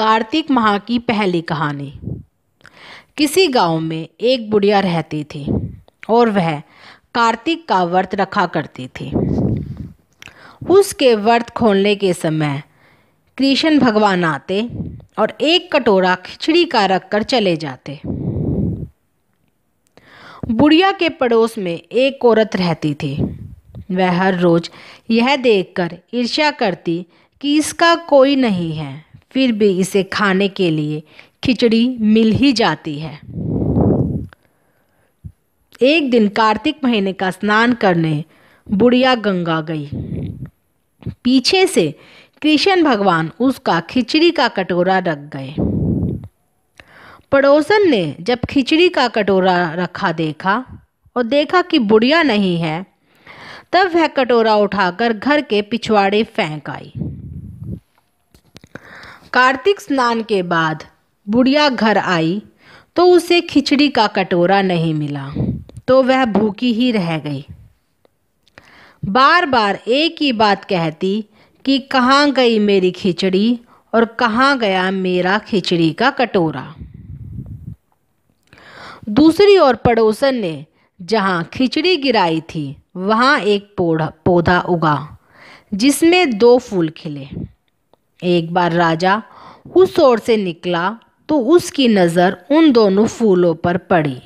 कार्तिक माह की पहली कहानी किसी गांव में एक बुढ़िया रहती थी और वह कार्तिक का व्रत रखा करती थी उसके व्रत खोलने के समय कृष्ण भगवान आते और एक कटोरा खिचड़ी का रख कर चले जाते बुढ़िया के पड़ोस में एक औरत रहती थी वह हर रोज यह देखकर ईर्ष्या करती कि इसका कोई नहीं है फिर भी इसे खाने के लिए खिचड़ी मिल ही जाती है एक दिन कार्तिक महीने का स्नान करने बुढ़िया गंगा गई पीछे से कृष्ण भगवान उसका खिचड़ी का कटोरा रख गए पड़ोसन ने जब खिचड़ी का कटोरा रखा देखा और देखा कि बुढ़िया नहीं है तब वह कटोरा उठाकर घर के पिछवाड़े फेंक आई कार्तिक स्नान के बाद बुढ़िया घर आई तो उसे खिचड़ी का कटोरा नहीं मिला तो वह भूखी ही रह गई बार बार एक ही बात कहती कि कहाँ गई मेरी खिचड़ी और कहाँ गया मेरा खिचड़ी का कटोरा दूसरी ओर पड़ोसन ने जहाँ खिचड़ी गिराई थी वहाँ एक पौधा पौधा उगा जिसमें दो फूल खिले एक बार राजा उस ओर से निकला तो उसकी नज़र उन दोनों फूलों पर पड़ी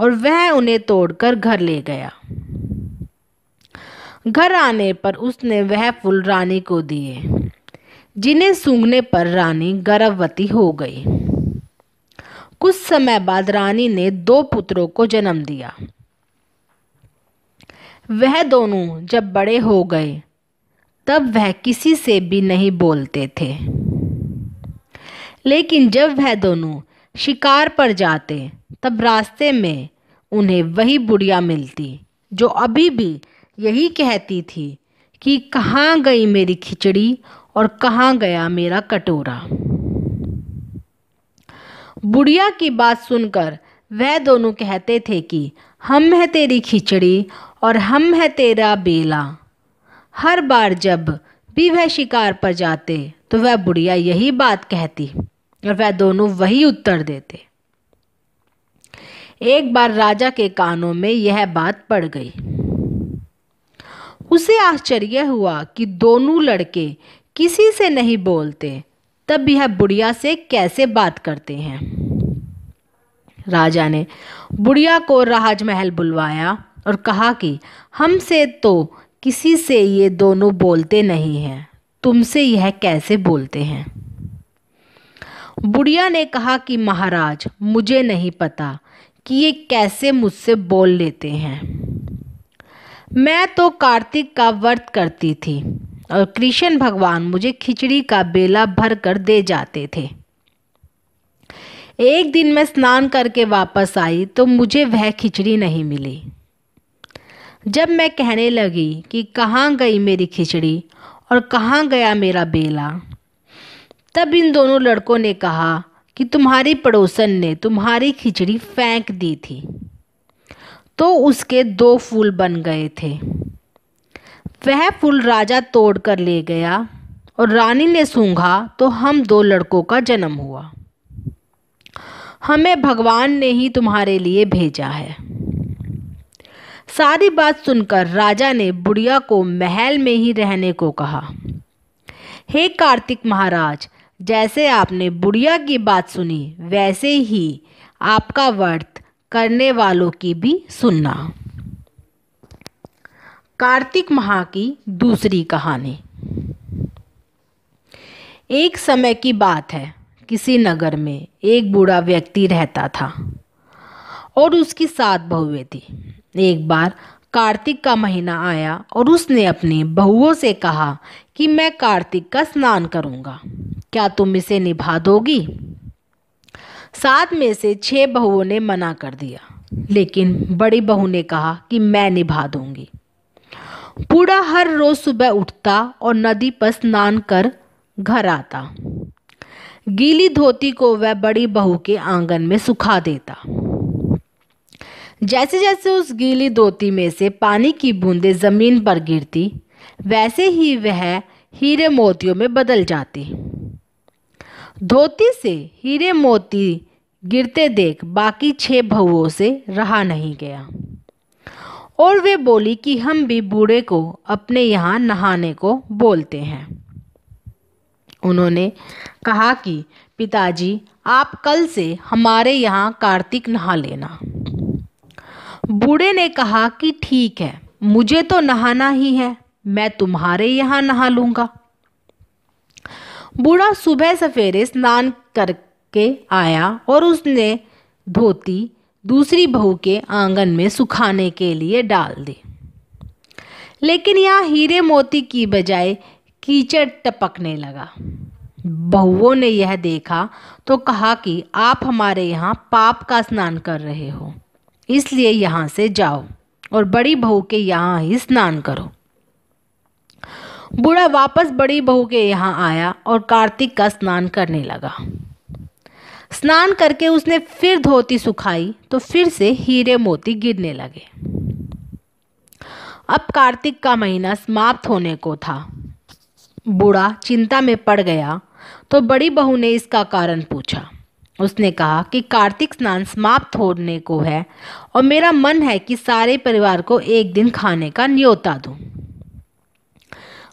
और वह उन्हें तोड़कर घर ले गया घर आने पर उसने वह फूल रानी को दिए जिन्हें सूंघने पर रानी गर्भवती हो गई कुछ समय बाद रानी ने दो पुत्रों को जन्म दिया वह दोनों जब बड़े हो गए तब वह किसी से भी नहीं बोलते थे लेकिन जब वह दोनों शिकार पर जाते तब रास्ते में उन्हें वही बुढ़िया मिलती जो अभी भी यही कहती थी कि कहाँ गई मेरी खिचड़ी और कहाँ गया मेरा कटोरा बुढ़िया की बात सुनकर वह दोनों कहते थे कि हम है तेरी खिचड़ी और हम है तेरा बेला हर बार जब भी वह शिकार पर जाते तो वह बुढ़िया यही बात कहती और वह दोनों वही उत्तर देते एक बार राजा के कानों में यह बात पड़ गई उसे आश्चर्य हुआ कि दोनों लड़के किसी से नहीं बोलते तब यह बुढ़िया से कैसे बात करते हैं राजा ने बुढ़िया को राजमहल बुलवाया और कहा कि हमसे तो किसी से ये दोनों बोलते नहीं हैं तुमसे यह कैसे बोलते हैं बुढ़िया ने कहा कि महाराज मुझे नहीं पता कि ये कैसे मुझसे बोल लेते हैं मैं तो कार्तिक का व्रत करती थी और कृष्ण भगवान मुझे खिचड़ी का बेला भर कर दे जाते थे एक दिन मैं स्नान करके वापस आई तो मुझे वह खिचड़ी नहीं मिली जब मैं कहने लगी कि कहाँ गई मेरी खिचड़ी और कहाँ गया मेरा बेला तब इन दोनों लड़कों ने कहा कि तुम्हारी पड़ोसन ने तुम्हारी खिचड़ी फेंक दी थी तो उसके दो फूल बन गए थे वह फूल राजा तोड़ कर ले गया और रानी ने सूंघा तो हम दो लड़कों का जन्म हुआ हमें भगवान ने ही तुम्हारे लिए भेजा है सारी बात सुनकर राजा ने बुढ़िया को महल में ही रहने को कहा हे कार्तिक महाराज जैसे आपने बुढ़िया की बात सुनी वैसे ही आपका वर्त करने वालों की भी सुनना कार्तिक महा की दूसरी कहानी एक समय की बात है किसी नगर में एक बूढ़ा व्यक्ति रहता था और उसकी सात बहुएं थी एक बार कार्तिक का महीना आया और उसने अपनी बहुओं से कहा कि मैं कार्तिक का स्नान करूंगा क्या तुम इसे निभा दोगी सात में से छह बहुओं ने मना कर दिया लेकिन बड़ी बहू ने कहा कि मैं निभा दूंगी पूरा हर रोज सुबह उठता और नदी पर स्नान कर घर आता गीली धोती को वह बड़ी बहू के आंगन में सुखा देता जैसे जैसे उस गीली धोती में से पानी की बूंदें ज़मीन पर गिरती वैसे ही वह हीरे मोतियों में बदल जाती धोती से हीरे मोती गिरते देख बाकी छह बहुओं से रहा नहीं गया और वे बोली कि हम भी बूढ़े को अपने यहाँ नहाने को बोलते हैं उन्होंने कहा कि पिताजी आप कल से हमारे यहाँ कार्तिक नहा लेना बूढ़े ने कहा कि ठीक है मुझे तो नहाना ही है मैं तुम्हारे यहाँ नहा लूंगा बूढ़ा सुबह सवेरे स्नान करके आया और उसने धोती दूसरी बहू के आंगन में सुखाने के लिए डाल दी लेकिन यहाँ हीरे मोती की बजाय कीचड़ टपकने लगा बहुओं ने यह देखा तो कहा कि आप हमारे यहाँ पाप का स्नान कर रहे हो इसलिए यहाँ से जाओ और बड़ी बहू के यहाँ ही स्नान करो बूढ़ा वापस बड़ी बहू के यहाँ आया और कार्तिक का स्नान करने लगा स्नान करके उसने फिर धोती सुखाई तो फिर से हीरे मोती गिरने लगे अब कार्तिक का महीना समाप्त होने को था बूढ़ा चिंता में पड़ गया तो बड़ी बहू ने इसका कारण पूछा उसने कहा कि कार्तिक स्नान समाप्त होने को है और मेरा मन है कि सारे परिवार को एक दिन खाने का न्योता दूं।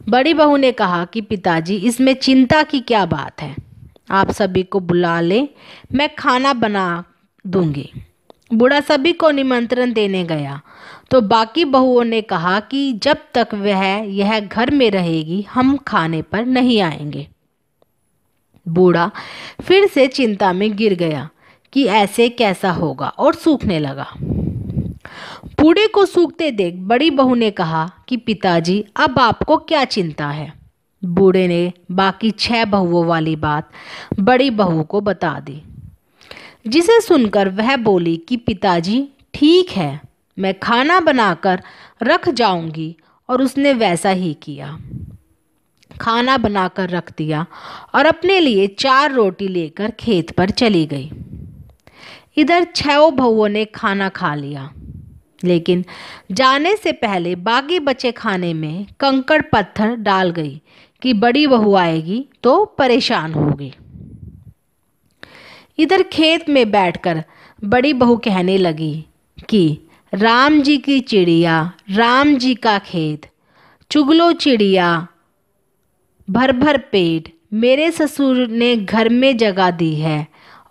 बड़ी बहू ने कहा कि पिताजी इसमें चिंता की क्या बात है आप सभी को बुला लें मैं खाना बना दूंगी बूढ़ा सभी को निमंत्रण देने गया तो बाकी बहुओं ने कहा कि जब तक वह यह घर में रहेगी हम खाने पर नहीं आएंगे बूढ़ा फिर से चिंता में गिर गया कि ऐसे कैसा होगा और सूखने लगा बूढ़े को सूखते देख बड़ी बहू ने कहा कि पिताजी अब आपको क्या चिंता है बूढ़े ने बाकी छह बहुओं वाली बात बड़ी बहू को बता दी जिसे सुनकर वह बोली कि पिताजी ठीक है मैं खाना बनाकर रख जाऊंगी और उसने वैसा ही किया खाना बनाकर रख दिया और अपने लिए चार रोटी लेकर खेत पर चली गई इधर छो बहुओं ने खाना खा लिया लेकिन जाने से पहले बागी बचे खाने में कंकड़ पत्थर डाल गई कि बड़ी बहू आएगी तो परेशान होगी इधर खेत में बैठकर बड़ी बहू कहने लगी कि राम जी की चिड़िया राम जी का खेत चुगलो चिड़िया भर भर पेट मेरे ससुर ने घर में जगा दी है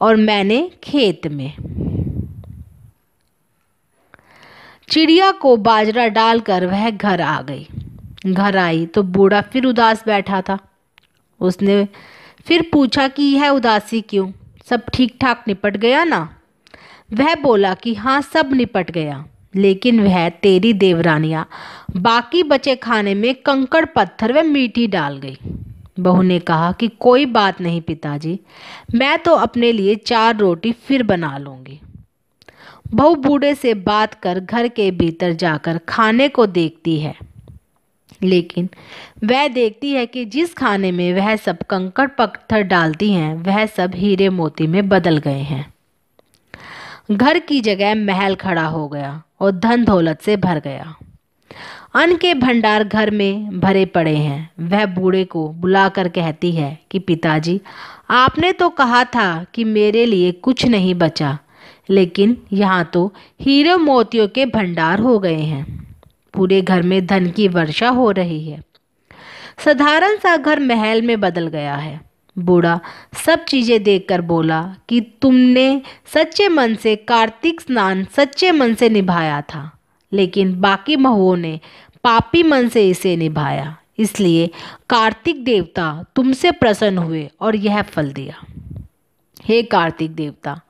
और मैंने खेत में चिड़िया को बाजरा डालकर वह घर आ गई घर आई तो बूढ़ा फिर उदास बैठा था उसने फिर पूछा कि यह उदासी क्यों सब ठीक ठाक निपट गया ना वह बोला कि हाँ सब निपट गया लेकिन वह तेरी देवरानिया बाकी बचे खाने में कंकड़ पत्थर व मीठी डाल गई बहू ने कहा कि कोई बात नहीं पिताजी मैं तो अपने लिए चार रोटी फिर बना लूँगी बहू बूढ़े से बात कर घर के भीतर जाकर खाने को देखती है लेकिन वह देखती है कि जिस खाने में वह सब कंकड़ पत्थर डालती हैं वह सब हीरे मोती में बदल गए हैं घर की जगह महल खड़ा हो गया और धन दौलत से भर गया अन्न के भंडार घर में भरे पड़े हैं वह बूढ़े को बुलाकर कहती है कि पिताजी आपने तो कहा था कि मेरे लिए कुछ नहीं बचा लेकिन यहाँ तो हीरे मोतियों के भंडार हो गए हैं पूरे घर में धन की वर्षा हो रही है साधारण सा घर महल में बदल गया है बूढ़ा सब चीज़ें देखकर बोला कि तुमने सच्चे मन से कार्तिक स्नान सच्चे मन से निभाया था लेकिन बाकी महुओं ने पापी मन से इसे निभाया इसलिए कार्तिक देवता तुमसे प्रसन्न हुए और यह फल दिया हे कार्तिक देवता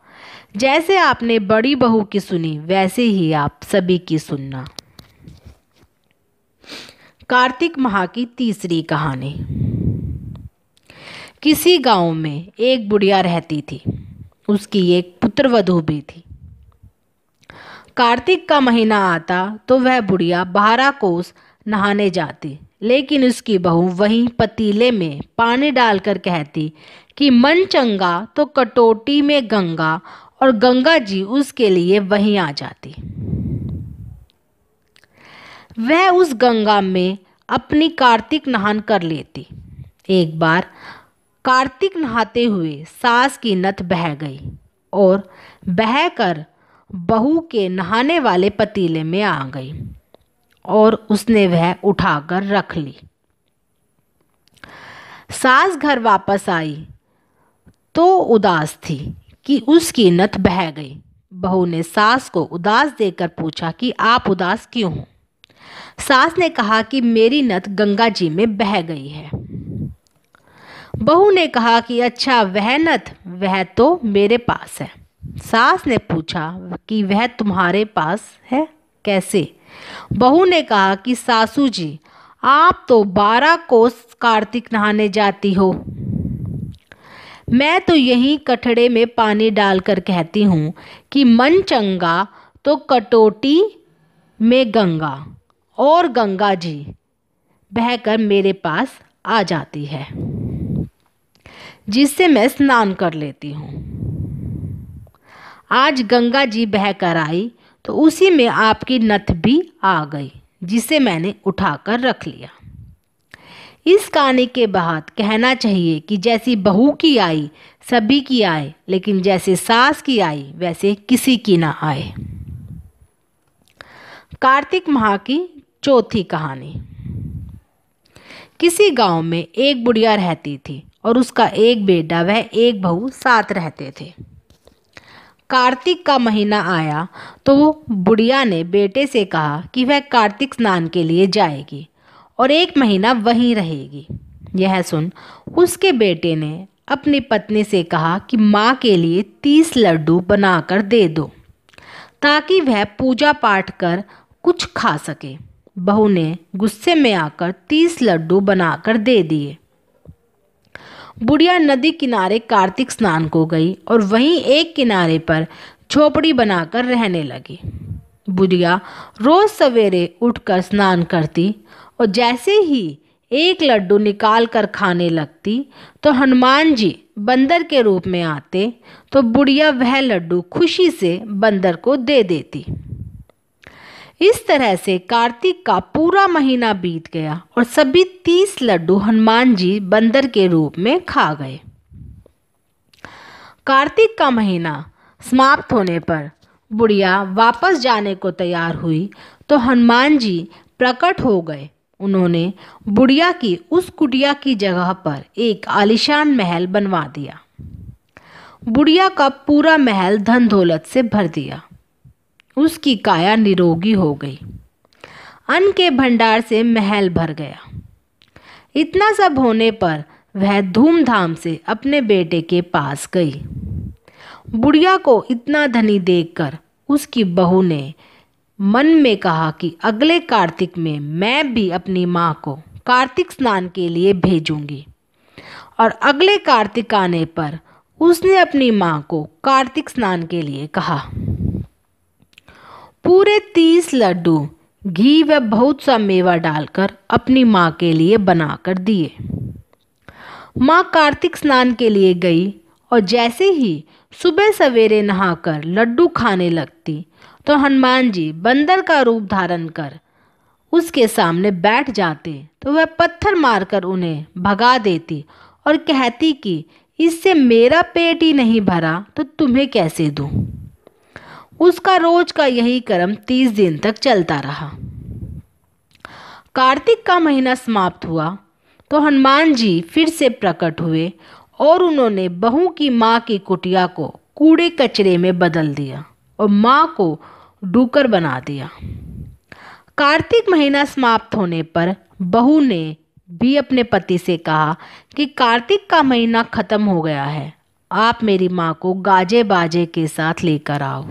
जैसे आपने बड़ी बहू की सुनी वैसे ही आप सभी की सुनना कार्तिक महा की तीसरी कहानी किसी गांव में एक बुढ़िया रहती थी उसकी एक पुत्रवधु भी थी कार्तिक का महीना आता तो वह बुढ़िया बारह कोस नहाने जाती लेकिन उसकी बहू वहीं पतीले में पानी डालकर कहती कि मन चंगा तो कटोटी में गंगा और गंगा जी उसके लिए वहीं आ जाती वह उस गंगा में अपनी कार्तिक नहान कर लेती एक बार कार्तिक नहाते हुए सास की नथ बह गई और बहकर बहू के नहाने वाले पतीले में आ गई और उसने वह उठाकर रख ली सास घर वापस आई तो उदास थी कि उसकी नथ बह गई बहू ने सास को उदास देकर पूछा कि आप उदास क्यों हो सास ने कहा कि मेरी नथ गंगा जी में बह गई है बहू ने कहा कि अच्छा नथ वह तो मेरे पास है सास ने पूछा कि वह तुम्हारे पास है कैसे बहू ने कहा कि सासू जी आप तो बारह कोस कार्तिक नहाने जाती हो मैं तो यही कठड़े में पानी डालकर कहती हूँ कि मन चंगा तो कटोटी में गंगा और गंगा जी बहकर मेरे पास आ जाती है जिससे मैं स्नान कर लेती हूँ आज गंगा जी बह कर आई तो उसी में आपकी नथ भी आ गई जिसे मैंने उठाकर रख लिया इस कहानी के बाद कहना चाहिए कि जैसी बहू की आई सभी की आए लेकिन जैसे सास की आई वैसे किसी की ना आए कार्तिक माह की चौथी कहानी किसी गांव में एक बुढ़िया रहती थी और उसका एक बेटा वह एक बहू साथ रहते थे कार्तिक का महीना आया तो वो बुढ़िया ने बेटे से कहा कि वह कार्तिक स्नान के लिए जाएगी और एक महीना वहीं रहेगी यह सुन उसके बेटे ने अपनी पत्नी से कहा कि माँ के लिए तीस लड्डू बनाकर दे दो ताकि वह पूजा पाठ कर कुछ खा सके बहू ने गुस्से में आकर तीस लड्डू बनाकर दे दिए बुढ़िया नदी किनारे कार्तिक स्नान को गई और वहीं एक किनारे पर झोपड़ी बनाकर रहने लगी बुढ़िया रोज सवेरे उठकर स्नान करती और जैसे ही एक लड्डू निकाल कर खाने लगती तो हनुमान जी बंदर के रूप में आते तो बुढ़िया वह लड्डू खुशी से बंदर को दे देती इस तरह से कार्तिक का पूरा महीना बीत गया और सभी तीस लड्डू हनुमान जी बंदर के रूप में खा गए कार्तिक का महीना समाप्त होने पर बुढ़िया वापस जाने को तैयार हुई तो हनुमान जी प्रकट हो गए उन्होंने बुढ़िया की उस कुटिया की जगह पर एक आलिशान महल बनवा दिया बुढ़िया का पूरा महल धन दौलत से भर दिया उसकी काया निरोगी हो गई अन्न के भंडार से महल भर गया इतना सब होने पर वह धूमधाम से अपने बेटे के पास गई बुढ़िया को इतना धनी देखकर उसकी बहू ने मन में कहा कि अगले कार्तिक में मैं भी अपनी माँ को कार्तिक स्नान के लिए भेजूंगी और अगले कार्तिक आने पर उसने अपनी माँ को कार्तिक स्नान के लिए कहा पूरे तीस लड्डू घी व बहुत सा मेवा डालकर अपनी माँ के लिए बनाकर दिए माँ कार्तिक स्नान के लिए गई और जैसे ही सुबह सवेरे नहाकर लड्डू खाने लगती तो हनुमान जी बंदर का रूप धारण कर उसके सामने बैठ जाते तो वह पत्थर मारकर उन्हें भगा देती और कहती कि इससे मेरा पेट ही नहीं भरा तो तुम्हें कैसे दूँ उसका रोज का यही क्रम तीस दिन तक चलता रहा कार्तिक का महीना समाप्त हुआ तो हनुमान जी फिर से प्रकट हुए और उन्होंने बहू की माँ की कुटिया को कूड़े कचरे में बदल दिया और माँ को डूकर बना दिया कार्तिक महीना समाप्त होने पर बहू ने भी अपने पति से कहा कि कार्तिक का महीना खत्म हो गया है आप मेरी माँ को गाजे बाजे के साथ लेकर आओ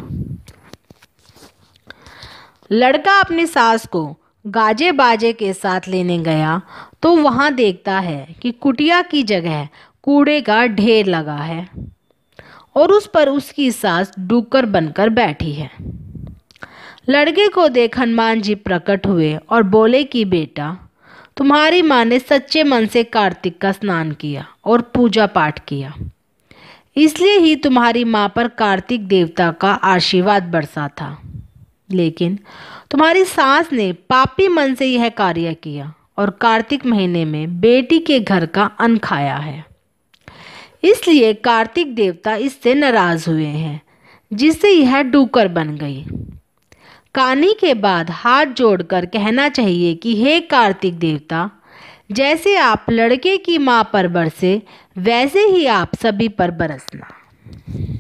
लड़का अपनी सास को गाजे बाजे के साथ लेने गया तो वहाँ देखता है कि कुटिया की जगह कूड़े का ढेर लगा है और उस पर उसकी सास डूकर बनकर बैठी है लड़के को देख हनुमान जी प्रकट हुए और बोले कि बेटा तुम्हारी माँ ने सच्चे मन से कार्तिक का स्नान किया और पूजा पाठ किया इसलिए ही तुम्हारी माँ पर कार्तिक देवता का आशीर्वाद बरसा था लेकिन तुम्हारी सास ने पापी मन से यह कार्य किया और कार्तिक महीने में बेटी के घर का अन्न खाया है इसलिए कार्तिक देवता इससे नाराज हुए हैं जिससे यह डूकर बन गई कहानी के बाद हाथ जोड़कर कहना चाहिए कि हे कार्तिक देवता जैसे आप लड़के की माँ पर बरसे वैसे ही आप सभी पर बरसना